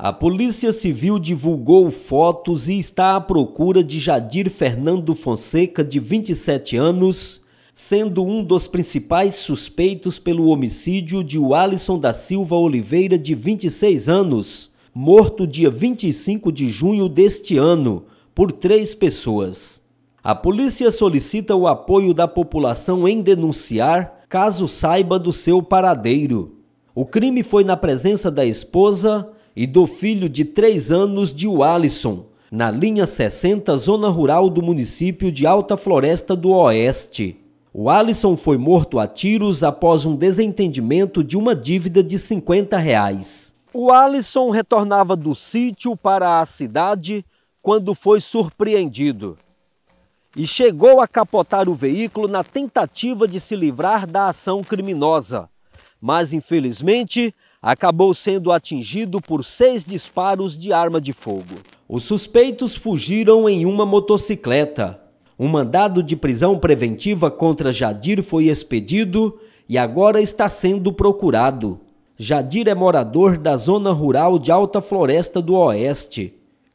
A Polícia Civil divulgou fotos e está à procura de Jadir Fernando Fonseca, de 27 anos, sendo um dos principais suspeitos pelo homicídio de Alisson da Silva Oliveira, de 26 anos, morto dia 25 de junho deste ano, por três pessoas. A polícia solicita o apoio da população em denunciar caso saiba do seu paradeiro. O crime foi na presença da esposa, e do filho de três anos de Wallison, na linha 60, zona rural do município de Alta Floresta do Oeste. O Alisson foi morto a tiros após um desentendimento de uma dívida de 50 reais. O Alisson retornava do sítio para a cidade quando foi surpreendido e chegou a capotar o veículo na tentativa de se livrar da ação criminosa. Mas, infelizmente, acabou sendo atingido por seis disparos de arma de fogo. Os suspeitos fugiram em uma motocicleta. Um mandado de prisão preventiva contra Jadir foi expedido e agora está sendo procurado. Jadir é morador da zona rural de Alta Floresta do Oeste.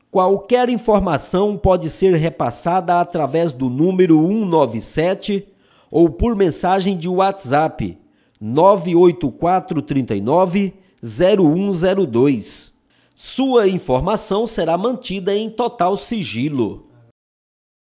Qualquer informação pode ser repassada através do número 197 ou por mensagem de WhatsApp 98439 0102. Sua informação será mantida em total sigilo.